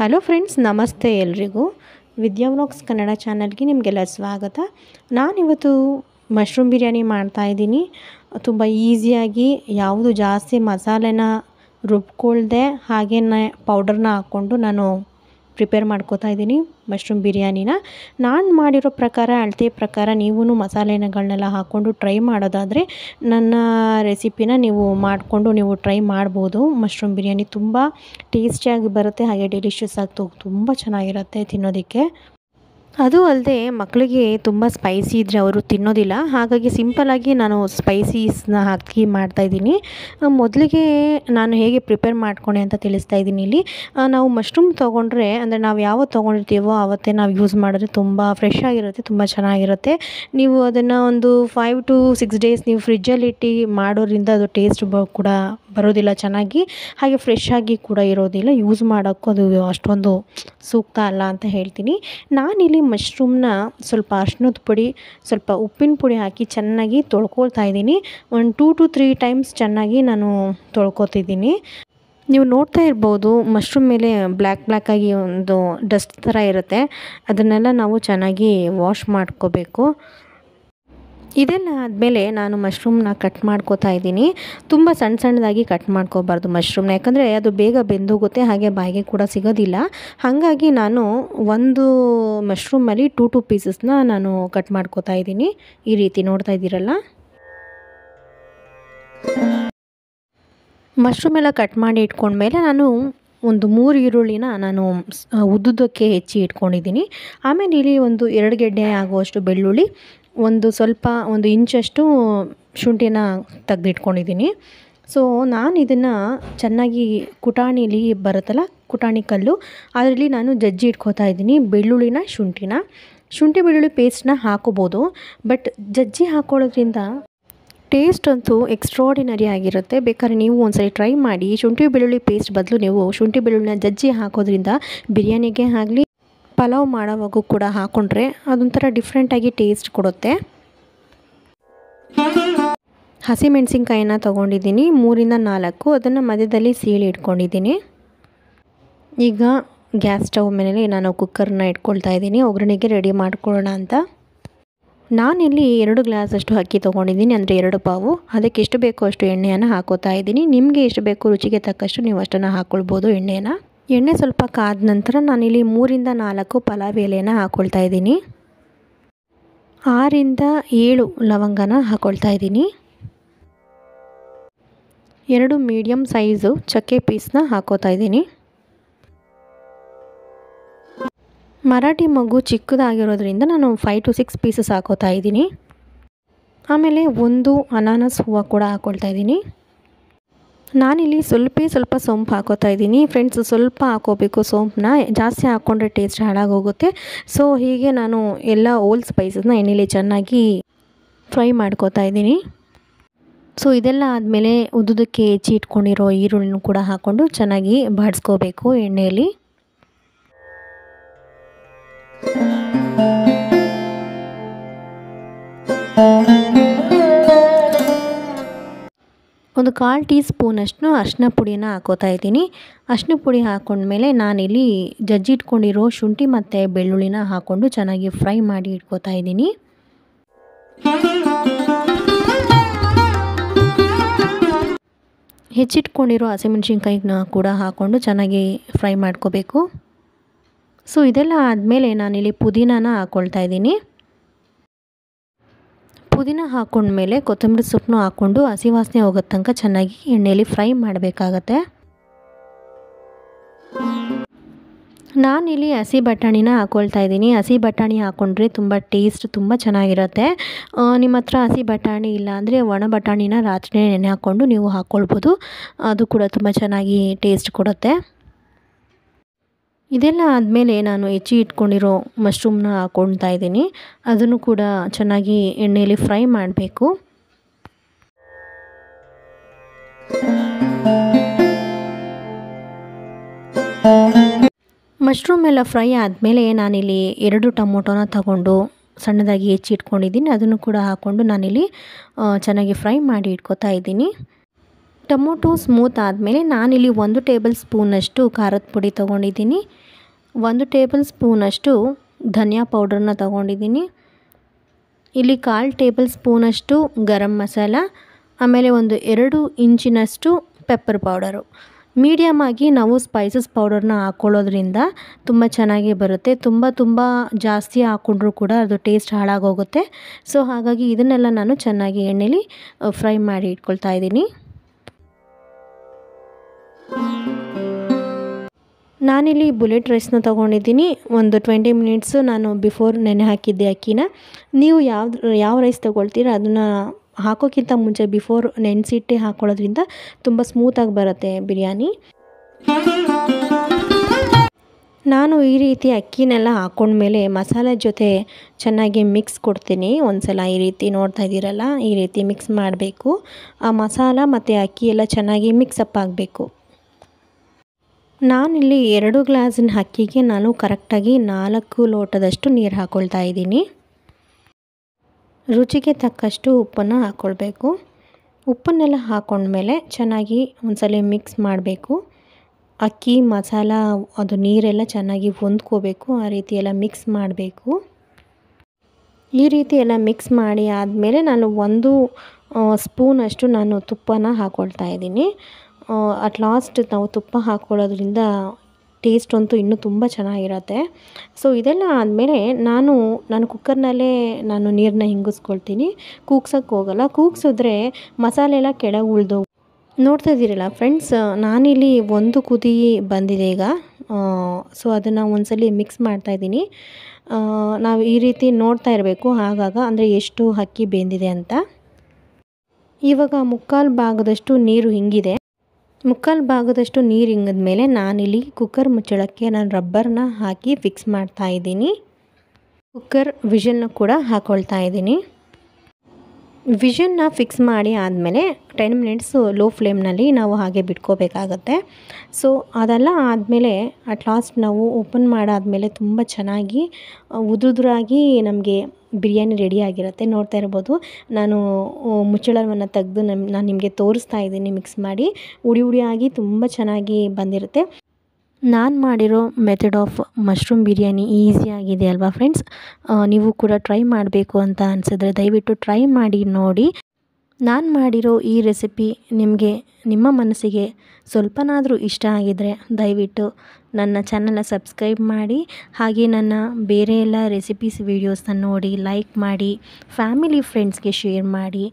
hello friends ನಮಸ್ತೆ ಎಲ್ರಿಗೂ ವಿದ್ಯಾ vlogs Kannada ಚಾನಲ್ಗೆ ನಿಮಗೆಲ್ಲ ಸ್ವಾಗತ ನಾನಿವತ್ತು ಮಶ್ರೂಮ್ ಬಿರಿಯಾನಿ ಮಾಡ್ತಾಯಿದ್ದೀನಿ ತುಂಬ ಈಸಿಯಾಗಿ ಯಾವುದು ಜಾಸ್ತಿ ಮಸಾಲೆನ ರುಬ್ಕೊಳ್ದೆ ಹಾಗೇ ಪೌಡರ್ನ ಹಾಕ್ಕೊಂಡು ನಾನು ಪ್ರಿಪೇರ್ ಮಾಡ್ಕೋತಾ ಇದ್ದೀನಿ ಮಶ್ರೂಮ್ ಬಿರಿಯಾನಿನ ನಾನು ಮಾಡಿರೋ ಪ್ರಕಾರ ಅಳತೆ ಪ್ರಕಾರ ನೀವೂ ಮಸಾಲೆಗಳನ್ನೆಲ್ಲ ಹಾಕ್ಕೊಂಡು ಟ್ರೈ ಮಾಡೋದಾದರೆ ನನ್ನ ರೆಸಿಪಿನ ನೀವು ಮಾಡಿಕೊಂಡು ನೀವು ಟ್ರೈ ಮಾಡ್ಬೋದು ಮಶ್ರೂಮ್ ಬಿರಿಯಾನಿ ತುಂಬ ಟೇಸ್ಟಿಯಾಗಿ ಬರುತ್ತೆ ಹಾಗೆ ಡೆಲಿಷಿಯಸ್ ಆಗಿ ತುಂಬ ಚೆನ್ನಾಗಿರುತ್ತೆ ತಿನ್ನೋದಕ್ಕೆ ಅದು ಅಲ್ಲದೆ ಮಕ್ಕಳಿಗೆ ತುಂಬ ಸ್ಪೈಸಿ ಇದ್ದರೆ ಅವರು ತಿನ್ನೋದಿಲ್ಲ ಹಾಗಾಗಿ ಸಿಂಪಲಾಗಿ ನಾನು ಸ್ಪೈಸೀಸ್ನ ಹಾಕಿ ಮಾಡ್ತಾಯಿದ್ದೀನಿ ಮೊದಲಿಗೆ ನಾನು ಹೇಗೆ ಪ್ರಿಪೇರ್ ಮಾಡ್ಕೊಂಡೆ ಅಂತ ತಿಳಿಸ್ತಾ ಇದ್ದೀನಿ ಇಲ್ಲಿ ನಾವು ಮಶ್ರೂಮ್ ತೊಗೊಂಡ್ರೆ ಅಂದರೆ ನಾವು ಯಾವತ್ತು ತೊಗೊಂಡಿರ್ತೀವೋ ಆವತ್ತೇ ನಾವು ಯೂಸ್ ಮಾಡಿದ್ರೆ ತುಂಬ ಫ್ರೆಶ್ ಆಗಿರುತ್ತೆ ತುಂಬ ಚೆನ್ನಾಗಿರುತ್ತೆ ನೀವು ಅದನ್ನು ಒಂದು ಫೈವ್ ಟು ಸಿಕ್ಸ್ ಡೇಸ್ ನೀವು ಫ್ರಿಜ್ಜಲ್ಲಿ ಇಟ್ಟು ಮಾಡೋದ್ರಿಂದ ಅದು ಟೇಸ್ಟ್ ಕೂಡ ಬರೋದಿಲ್ಲ ಚೆನ್ನಾಗಿ ಹಾಗೆ ಫ್ರೆಶ್ ಆಗಿ ಕೂಡ ಇರೋದಿಲ್ಲ ಯೂಸ್ ಮಾಡೋಕ್ಕೂ ಅದು ಅಷ್ಟೊಂದು ಸೂಕ್ತ ಅಲ್ಲ ಅಂತ ಹೇಳ್ತೀನಿ ನಾನಿಲ್ಲಿ ಮಶ್ರೂಮ್ನ ಸ್ವಲ್ಪ ಅರ್ಶಿನದ ಪುಡಿ ಸ್ವಲ್ಪ ಉಪ್ಪಿನ ಪುಡಿ ಹಾಕಿ ಚೆನ್ನಾಗಿ ತೊಳ್ಕೊಳ್ತಾ ಇದ್ದೀನಿ ಒಂದು ಟೂ ಟು ತ್ರೀ ಟೈಮ್ಸ್ ಚೆನ್ನಾಗಿ ನಾನು ತೊಳ್ಕೊತಿದ್ದೀನಿ ನೀವು ನೋಡ್ತಾ ಇರ್ಬೋದು ಮಶ್ರೂಮ್ ಮೇಲೆ ಬ್ಲ್ಯಾಕ್ ಆಗಿ ಒಂದು ಡಸ್ಟ್ ಥರ ಇರುತ್ತೆ ಅದನ್ನೆಲ್ಲ ನಾವು ಚೆನ್ನಾಗಿ ವಾಶ್ ಮಾಡ್ಕೋಬೇಕು ಇದೆಲ್ಲ ಆದಮೇಲೆ ನಾನು ಮಶ್ರೂಮ್ನ ಕಟ್ ಮಾಡ್ಕೋತಾ ಇದ್ದೀನಿ ತುಂಬ ಸಣ್ಣ ಸಣ್ಣದಾಗಿ ಕಟ್ ಮಾಡ್ಕೋಬಾರ್ದು ಮಶ್ರೂಮ್ನ ಯಾಕಂದರೆ ಅದು ಬೇಗ ಬೆಂದೋಗುತ್ತೆ ಹಾಗೆ ಬಾಯಿಗೆ ಕೂಡ ಸಿಗೋದಿಲ್ಲ ಹಾಗಾಗಿ ನಾನು ಒಂದು ಮಶ್ರೂಮಲ್ಲಿ ಟೂ ಟೂ ಪೀಸಸ್ನ ನಾನು ಕಟ್ ಮಾಡ್ಕೋತಾ ಇದ್ದೀನಿ ಈ ರೀತಿ ನೋಡ್ತಾ ಇದ್ದೀರಲ್ಲ ಮಶ್ರೂಮ್ ಎಲ್ಲ ಕಟ್ ಮಾಡಿ ಇಟ್ಕೊಂಡ್ಮೇಲೆ ನಾನು ಒಂದು ಮೂರು ಈರುಳ್ಳಿನ ನಾನು ಉದ್ದುದಕ್ಕೆ ಹೆಚ್ಚಿ ಇಟ್ಕೊಂಡಿದ್ದೀನಿ ಆಮೇಲೆ ಇಲ್ಲಿ ಒಂದು ಎರಡು ಗೆಡ್ಡೆ ಆಗುವಷ್ಟು ಬೆಳ್ಳುಳ್ಳಿ ಒಂದು ಸ್ವಲ್ಪ ಒಂದು ಇಂಚಷ್ಟು ಶುಂಠಿನ ತೆಗೆದಿಟ್ಕೊಂಡಿದ್ದೀನಿ ಸೊ ನಾನು ಇದನ್ನು ಚೆನ್ನಾಗಿ ಕುಟಾಣಿಲಿ ಬರುತ್ತಲ್ಲ ಕುಟಾಣಿ ಕಲ್ಲು ಅದರಲ್ಲಿ ನಾನು ಜಜ್ಜಿ ಇಟ್ಕೋತಾ ಇದ್ದೀನಿ ಬೆಳ್ಳುಳ್ಳಿನ ಶುಂಠಿನ ಶುಂಠಿ ಬೆಳ್ಳುಳ್ಳಿ ಪೇಸ್ಟ್ನ ಹಾಕೋಬೋದು ಬಟ್ ಜಜ್ಜಿ ಹಾಕೊಳ್ಳೋದ್ರಿಂದ ಟೇಸ್ಟ್ ಅಂತೂ ಎಕ್ಸ್ಟ್ರಾಡಿನರಿ ಆಗಿರುತ್ತೆ ಬೇಕಾದ್ರೆ ನೀವು ಒಂದ್ಸರಿ ಟ್ರೈ ಮಾಡಿ ಶುಂಠಿ ಬೆಳ್ಳುಳ್ಳಿ ಪೇಸ್ಟ್ ಬದಲು ನೀವು ಶುಂಠಿ ಬೆಳ್ಳುಳ್ಳಿನ ಜಜ್ಜಿ ಹಾಕೋದ್ರಿಂದ ಬಿರಿಯಾನಿಗೆ ಆಗಲಿ ಪಲಾವ್ ಮಾಡೋವಾಗೂ ಕೂಡ ಹಾಕೊಂಡ್ರೆ ಅದೊಂಥರ ಡಿಫ್ರೆಂಟಾಗಿ ಟೇಸ್ಟ್ ಕೊಡುತ್ತೆ ಹಸಿಮೆಣಸಿನ್ಕಾಯಿನ ತೊಗೊಂಡಿದ್ದೀನಿ ಮೂರಿಂದ ನಾಲ್ಕು ಅದನ್ನು ಮಧ್ಯದಲ್ಲಿ ಸೀಳಿ ಇಟ್ಕೊಂಡಿದ್ದೀನಿ ಈಗ ಗ್ಯಾಸ್ ಸ್ಟವ್ ಮೇಲೆ ನಾನು ಕುಕ್ಕರ್ನ ಇಟ್ಕೊಳ್ತಾ ಇದ್ದೀನಿ ಒಗ್ಗರಣೆಗೆ ರೆಡಿ ಮಾಡ್ಕೊಳ್ಳೋಣ ಅಂತ ನಾನಿಲ್ಲಿ ಎರಡು ಗ್ಲಾಸ್ ಅಷ್ಟು ಅಕ್ಕಿ ತೊಗೊಂಡಿದ್ದೀನಿ ಅಂದರೆ ಎರಡು ಪಾವು ಅದಕ್ಕೆ ಎಷ್ಟು ಬೇಕೋ ಅಷ್ಟು ಎಣ್ಣೆಯನ್ನು ಹಾಕೋತಾ ಇದ್ದೀನಿ ನಿಮಗೆ ಎಷ್ಟು ಬೇಕೋ ರುಚಿಗೆ ತಕ್ಕಷ್ಟು ನೀವು ಅಷ್ಟನ್ನು ಹಾಕ್ಕೊಳ್ಬೋದು ಎಣ್ಣೆಯನ್ನು ಎಣ್ಣೆ ಸ್ವಲ್ಪ ಕಾದ ನಂತರ ನಾನಿಲ್ಲಿ ಮೂರಿಂದ ನಾಲ್ಕು ಪಲಾವ್ ಎಲೆಯನ್ನು ಹಾಕ್ಕೊಳ್ತಾ ಇದ್ದೀನಿ ಆರಿಂದ ಏಳು ಲವಂಗನ ಹಾಕ್ಕೊಳ್ತಾ ಇದ್ದೀನಿ ಎರಡು ಮೀಡಿಯಮ್ ಸೈಜು ಚಕ್ಕೆ ಪೀಸ್ನ ಹಾಕೋತಾ ಇದ್ದೀನಿ ಮರಾಠಿ ಮಗು ಚಿಕ್ಕದಾಗಿರೋದ್ರಿಂದ ನಾನು ಫೈವ್ ಟು ಸಿಕ್ಸ್ ಪೀಸಸ್ ಹಾಕೋತಾ ಇದ್ದೀನಿ ಆಮೇಲೆ ಒಂದು ಅನಾನಸ್ ಹೂವು ಕೂಡ ಹಾಕ್ಕೊಳ್ತಾ ಇದ್ದೀನಿ ನಾನಿಲ್ಲಿ ಸ್ವಲ್ಪ ಸ್ವಲ್ಪ ಸೋಂಪು ಹಾಕೋತಾ ಇದ್ದೀನಿ ಫ್ರೆಂಡ್ಸ್ ಸ್ವಲ್ಪ ಹಾಕೋಬೇಕು ಸೋಂಪನ್ನ ಜಾಸ್ತಿ ಹಾಕ್ಕೊಂಡ್ರೆ ಟೇಸ್ಟ್ ಹಾಳಾಗೋಗುತ್ತೆ ಸೊ ಹೀಗೆ ನಾನು ಎಲ್ಲ ಓಲ್ ಸ್ಪೈಸಸ್ನ ಎಣ್ಣೆಲಿ ಚೆನ್ನಾಗಿ ಫ್ರೈ ಮಾಡ್ಕೋತಾ ಇದ್ದೀನಿ ಸೊ ಇದೆಲ್ಲ ಆದಮೇಲೆ ಉದ್ದಕ್ಕೆ ಹೆಚ್ಚಿ ಇಟ್ಕೊಂಡಿರೋ ಈರುಳ್ಳಿನೂ ಕೂಡ ಹಾಕ್ಕೊಂಡು ಚೆನ್ನಾಗಿ ಬಾಡಿಸ್ಕೋಬೇಕು ಎಣ್ಣೆಯಲ್ಲಿ ಒಂದು ಕಾಲು ಟೀ ಸ್ಪೂನಷ್ಟು ಅರ್ಶಿನ ಪುಡಿನ ಹಾಕೋತಾ ಇದ್ದೀನಿ ಅರ್ಶಿನ ಪುಡಿ ಹಾಕೊಂಡ್ಮೇಲೆ ನಾನಿಲ್ಲಿ ಜಜ್ಜಿಟ್ಕೊಂಡಿರೋ ಶುಂಠಿ ಮತ್ತು ಬೆಳ್ಳುಳ್ಳಿನ ಹಾಕ್ಕೊಂಡು ಚೆನ್ನಾಗಿ ಫ್ರೈ ಮಾಡಿ ಇಟ್ಕೋತಾ ಇದ್ದೀನಿ ಹೆಚ್ಚಿಟ್ಕೊಂಡಿರೋ ಹಸಿಮೆಣ್ಸಿನ್ಕಾಯಿನ ಕೂಡ ಹಾಕ್ಕೊಂಡು ಚೆನ್ನಾಗಿ ಫ್ರೈ ಮಾಡ್ಕೋಬೇಕು ಸೊ ಇದೆಲ್ಲ ಆದಮೇಲೆ ನಾನಿಲ್ಲಿ ಪುದೀನಾನ ಹಾಕ್ಕೊಳ್ತಾ ಇದ್ದೀನಿ ಪುದೀನ ಹಾಕೊಂಡ್ಮೇಲೆ ಕೊತ್ತಂಬರಿ ಸೊಪ್ಪನ್ನು ಹಾಕ್ಕೊಂಡು ಹಸಿ ವಾಸನೆ ಹೋಗೋ ತನಕ ಚೆನ್ನಾಗಿ ಎಣ್ಣೆಯಲ್ಲಿ ಫ್ರೈ ಮಾಡಬೇಕಾಗತ್ತೆ ನಾನಿಲ್ಲಿ ಹಸಿ ಬಟಾಣಿನ ಹಾಕ್ಕೊಳ್ತಾ ಇದ್ದೀನಿ ಹಸಿ ಬಟಾಣಿ ಹಾಕ್ಕೊಂಡ್ರೆ ತುಂಬ ಟೇಸ್ಟ್ ತುಂಬ ಚೆನ್ನಾಗಿರುತ್ತೆ ನಿಮ್ಮ ಹತ್ರ ಹಸಿ ಬಟಾಣಿ ಇಲ್ಲ ಅಂದರೆ ಒಣ ಬಟಾಣಿನ ರಾತ್ರಿ ನೆನೆ ಹಾಕ್ಕೊಂಡು ನೀವು ಹಾಕ್ಕೊಳ್ಬೋದು ಅದು ಕೂಡ ತುಂಬ ಚೆನ್ನಾಗಿ ಟೇಸ್ಟ್ ಕೊಡುತ್ತೆ ಇದೆಲ್ಲ ಆದಮೇಲೆ ನಾನು ಹೆಚ್ಚಿ ಇಟ್ಕೊಂಡಿರೋ ಮಶ್ರೂಮ್ನ ಹಾಕೊಳ್ತಾ ಇದ್ದೀನಿ ಅದನ್ನು ಕೂಡ ಚೆನ್ನಾಗಿ ಎಣ್ಣೆಯಲ್ಲಿ ಫ್ರೈ ಮಾಡಬೇಕು ಮಶ್ರೂಮ್ ಎಲ್ಲ ಫ್ರೈ ಆದಮೇಲೆ ನಾನಿಲ್ಲಿ ಎರಡು ಟೊಮೊಟೊನ ತಗೊಂಡು ಸಣ್ಣದಾಗಿ ಹೆಚ್ಚಿ ಇಟ್ಕೊಂಡಿದ್ದೀನಿ ಅದನ್ನು ಕೂಡ ಹಾಕ್ಕೊಂಡು ನಾನಿಲ್ಲಿ ಚೆನ್ನಾಗಿ ಫ್ರೈ ಮಾಡಿ ಇಟ್ಕೊತಾ ಇದ್ದೀನಿ ಟೊಮೊಟೊ ಸ್ಮೂತ್ ಆದಮೇಲೆ ನಾನಿಲ್ಲಿ ಒಂದು ಟೇಬಲ್ ಸ್ಪೂನಷ್ಟು ಖಾರದ ಪುಡಿ ತೊಗೊಂಡಿದ್ದೀನಿ ಒಂದು ಟೇಬಲ್ ಸ್ಪೂನಷ್ಟು ಧನಿಯಾ ಪೌಡರ್ನ ತೊಗೊಂಡಿದ್ದೀನಿ ಇಲ್ಲಿ ಕಾಲು ಟೇಬಲ್ ಸ್ಪೂನಷ್ಟು ಗರಂ ಮಸಾಲ ಆಮೇಲೆ ಒಂದು ಎರಡು ಇಂಚಿನಷ್ಟು ಪೆಪ್ಪರ್ ಪೌಡರು ಮೀಡಿಯಮ್ ಆಗಿ ನಾವು ಸ್ಪೈಸಸ್ ಪೌಡರ್ನ ಹಾಕ್ಕೊಳ್ಳೋದ್ರಿಂದ ತುಂಬ ಚೆನ್ನಾಗಿ ಬರುತ್ತೆ ತುಂಬ ತುಂಬ ಜಾಸ್ತಿ ಹಾಕ್ಕೊಂಡ್ರೂ ಕೂಡ ಅದು ಟೇಸ್ಟ್ ಹಾಳಾಗೋಗುತ್ತೆ ಸೊ ಹಾಗಾಗಿ ಇದನ್ನೆಲ್ಲ ನಾನು ಚೆನ್ನಾಗಿ ಎಣ್ಣೆಲಿ ಫ್ರೈ ಮಾಡಿ ಇಟ್ಕೊಳ್ತಾ ಇದ್ದೀನಿ ನಾನಿಲ್ಲಿ ಬುಲೆಟ್ ರೈಸ್ನ ತೊಗೊಂಡಿದ್ದೀನಿ ಒಂದು ಟ್ವೆಂಟಿ ಮಿನಿಟ್ಸು ನಾನು ಬಿಫೋರ್ ನೆನೆ ಹಾಕಿದ್ದೆ ಅಕ್ಕಿನ ನೀವು ಯಾವ ಯಾವ ರೈಸ್ ತೊಗೊಳ್ತೀರ ಅದನ್ನು ಹಾಕೋಕ್ಕಿಂತ ಮುಂಚೆ ಬಿಫೋರ್ ನೆನೆಸಿಟ್ಟೆ ಹಾಕೊಳ್ಳೋದ್ರಿಂದ ತುಂಬ ಸ್ಮೂತಾಗಿ ಬರುತ್ತೆ ಬಿರಿಯಾನಿ ನಾನು ಈ ರೀತಿ ಅಕ್ಕಿನೆಲ್ಲ ಹಾಕೊಂಡ್ಮೇಲೆ ಮಸಾಲೆ ಜೊತೆ ಚೆನ್ನಾಗಿ ಮಿಕ್ಸ್ ಕೊಡ್ತೀನಿ ಒಂದ್ಸಲ ಈ ರೀತಿ ನೋಡ್ತಾ ಇದ್ದೀರಲ್ಲ ಈ ರೀತಿ ಮಿಕ್ಸ್ ಮಾಡಬೇಕು ಆ ಮಸಾಲ ಮತ್ತು ಅಕ್ಕಿ ಎಲ್ಲ ಚೆನ್ನಾಗಿ ಮಿಕ್ಸಪ್ ಆಗಬೇಕು ನಾನಿಲ್ಲಿ ಎರಡು ಗ್ಲಾಸಿನ ಅಕ್ಕಿಗೆ ನಾನು ಕರೆಕ್ಟಾಗಿ ನಾಲ್ಕು ಲೋಟದಷ್ಟು ನೀರು ಹಾಕ್ಕೊಳ್ತಾ ಇದ್ದೀನಿ ರುಚಿಗೆ ತಕ್ಕಷ್ಟು ಉಪ್ಪನ್ನು ಹಾಕ್ಕೊಳ್ಬೇಕು ಉಪ್ಪನ್ನೆಲ್ಲ ಹಾಕ್ಕೊಂಡ್ಮೇಲೆ ಚೆನ್ನಾಗಿ ಒಂದ್ಸಲ ಮಿಕ್ಸ್ ಮಾಡಬೇಕು ಅಕ್ಕಿ ಮಸಾಲ ಅದು ನೀರೆಲ್ಲ ಚೆನ್ನಾಗಿ ಹೊಂದ್ಕೋಬೇಕು ಆ ರೀತಿ ಎಲ್ಲ ಮಿಕ್ಸ್ ಮಾಡಬೇಕು ಈ ರೀತಿ ಎಲ್ಲ ಮಿಕ್ಸ್ ಮಾಡಿ ಆದಮೇಲೆ ನಾನು ಒಂದು ಸ್ಪೂನಷ್ಟು ನಾನು ತುಪ್ಪನ ಹಾಕ್ಕೊಳ್ತಾ ಇದ್ದೀನಿ ಅಟ್ ಲಾಸ್ಟ್ ನಾವು ತುಪ್ಪ ಹಾಕ್ಕೊಳ್ಳೋದ್ರಿಂದ ಟೇಸ್ಟ್ ಅಂತೂ ಇನ್ನೂ ತುಂಬ ಚೆನ್ನಾಗಿರತ್ತೆ ಸೊ ಇದೆಲ್ಲ ಆದಮೇಲೆ ನಾನು ನಾನು ಕುಕ್ಕರ್ನಲ್ಲೇ ನಾನು ನೀರನ್ನ ಹಿಂಗಿಸ್ಕೊಳ್ತೀನಿ ಕೂಗ್ಸೋಕ್ಕೆ ಹೋಗಲ್ಲ ಕೂಗ್ಸಿದ್ರೆ ಮಸಾಲೆ ಎಲ್ಲ ಕೆಳಗೆ ಉಳ್ದು ನೋಡ್ತಾ ಇದ್ದೀರಲ್ಲ ಫ್ರೆಂಡ್ಸ್ ನಾನಿಲ್ಲಿ ಒಂದು ಕುದಿ ಬಂದಿದೆ ಈಗ ಸೊ ಅದನ್ನು ಒಂದ್ಸಲಿ ಮಿಕ್ಸ್ ಮಾಡ್ತಾಯಿದ್ದೀನಿ ನಾವು ಈ ರೀತಿ ನೋಡ್ತಾ ಇರಬೇಕು ಆಗಾಗ ಅಂದರೆ ಎಷ್ಟು ಅಕ್ಕಿ ಬೆಂದಿದೆ ಅಂತ ಇವಾಗ ಮುಕ್ಕಾಲು ಭಾಗದಷ್ಟು ನೀರು ಹಿಂಗಿದೆ ಮುಕ್ಕಾಲು ಭಾಗದಷ್ಟು ನೀರು ಇಂಗದ ಮೇಲೆ ನಾನಿಲ್ಲಿ ಕುಕ್ಕರ್ ಮುಚ್ಚಳಕ್ಕೆ ನಾನು ರಬ್ಬರ್ನ ಹಾಕಿ ಫಿಕ್ಸ್ ಮಾಡ್ತಾ ಇದ್ದೀನಿ ಕುಕ್ಕರ್ ವಿಷನ್ನು ಕೂಡ ಹಾಕ್ಕೊಳ್ತಾ ಇದ್ದೀನಿ ವಿಷನ್ನ ಫಿಕ್ಸ್ ಮಾಡಿ ಆದಮೇಲೆ ಟೆನ್ ಮಿನಿಟ್ಸು ಲೋ ಫ್ಲೇಮ್ನಲ್ಲಿ ನಾವು ಹಾಗೆ ಬಿಟ್ಕೋಬೇಕಾಗತ್ತೆ ಸೊ ಅದೆಲ್ಲ ಆದಮೇಲೆ ಅಟ್ ಲಾಸ್ಟ್ ನಾವು ಓಪನ್ ಮಾಡಾದಮೇಲೆ ತುಂಬ ಚೆನ್ನಾಗಿ ಉದುರುದುರಾಗಿ ನಮಗೆ ಬಿರಿಯಾನಿ ರೆಡಿ ಆಗಿರುತ್ತೆ ನೋಡ್ತಾ ಇರ್ಬೋದು ನಾನು ಮುಚ್ಚಳವನ್ನು ತೆಗೆದು ನಮ್ಮ ನಾನು ನಿಮಗೆ ತೋರಿಸ್ತಾ ಇದ್ದೀನಿ ಮಿಕ್ಸ್ ಮಾಡಿ ಉಡಿ ಉಡಿಯಾಗಿ ತುಂಬ ಚೆನ್ನಾಗಿ ಬಂದಿರುತ್ತೆ ನಾನು ಮಾಡಿರೋ ಮೆಥಡ್ ಆಫ್ ಮಶ್ರೂಮ್ ಬಿರಿಯಾನಿ ಈಸಿಯಾಗಿದೆ ಅಲ್ವಾ ಫ್ರೆಂಡ್ಸ್ ನೀವು ಕೂಡ ಟ್ರೈ ಮಾಡಬೇಕು ಅಂತ ಅನಿಸಿದ್ರೆ ದಯವಿಟ್ಟು ಟ್ರೈ ಮಾಡಿ ನೋಡಿ ನಾನು ಮಾಡಿರೋ ಈ ರೆಸಿಪಿ ನಿಮಗೆ ನಿಮ್ಮ ಮನಸ್ಸಿಗೆ ಸ್ವಲ್ಪನಾದರೂ ಇಷ್ಟ ಆಗಿದರೆ ದಯವಿಟ್ಟು ನನ್ನ ಚಾನಲ್ನ ಸಬ್ಸ್ಕ್ರೈಬ್ ಮಾಡಿ ಹಾಗೆ ನನ್ನ ಬೇರೆ ಎಲ್ಲ ರೆಸಿಪೀಸ್ ವೀಡಿಯೋಸನ್ನ ನೋಡಿ ಲೈಕ್ ಮಾಡಿ ಫ್ಯಾಮಿಲಿ ಫ್ರೆಂಡ್ಸ್ಗೆ ಶೇರ್ ಮಾಡಿ